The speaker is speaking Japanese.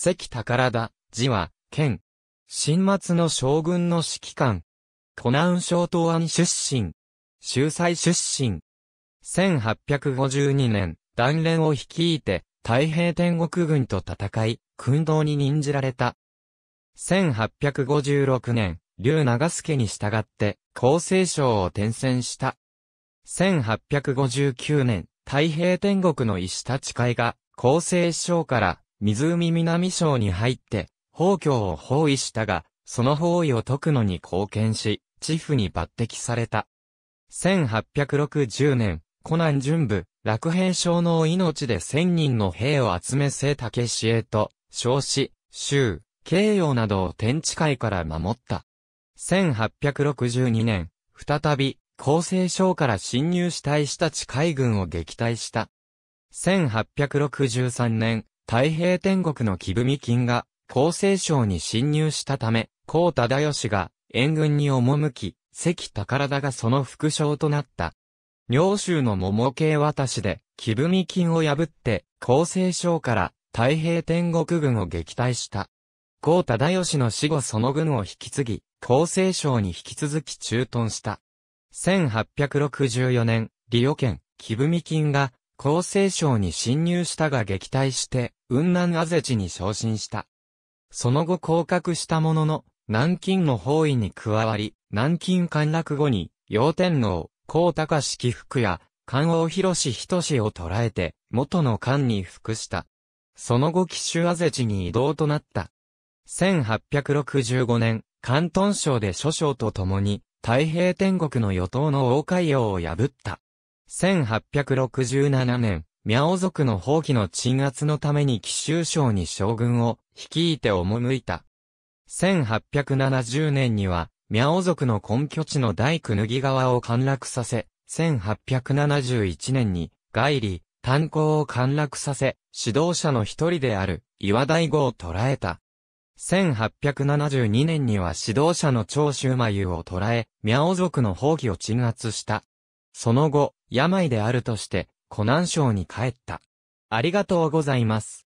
関宝田、字は、県。新末の将軍の指揮官。湖南省東安出身。秀才出身。1852年、断連を率いて、太平天国軍と戦い、訓導に任じられた。1856年、劉長助に従って、厚生省を転戦した。1859年、太平天国の石立会が、厚生省から湖南省に入って、宝鏡を包囲したが、その包囲を解くのに貢献し、地府に抜擢された。1860年、湖南巡部、楽平省の命で千人の兵を集め聖武しへと、少子、州、慶陽などを天地海から守った。1862年、再び、厚生省から侵入した石立海軍を撃退した。1863年、太平天国の木踏み金が、厚生省に侵入したため、高忠義が、援軍に赴き、関宝田がその副将となった。領州の桃系渡しで、木踏み金を破って、厚生省から太平天国軍を撃退した。高忠義の死後その軍を引き継ぎ、厚生省に引き続き駐屯した。1864年、利オ県、木踏み金が厚生省に侵入したが撃退して、雲南アゼチに昇進した。その後降格したものの、南京の包囲に加わり、南京陥落後に、陽天皇、高高式福や、関王広志仁を捕らえて、元の漢に服した。その後紀州アゼチに移動となった。1865年、関東省で諸将と共に、太平天国の与党の王海洋を破った。1867年、苗族の放棄の鎮圧のために奇襲省に将軍を率いて赴いた。1870年には、苗族の根拠地の大工脱川を陥落させ、1871年に、外里、炭鉱を陥落させ、指導者の一人である、岩大吾を捕らえた。1872年には指導者の長州眉を捕らえ、苗族の放棄を鎮圧した。その後、病であるとして、湖南省に帰った。ありがとうございます。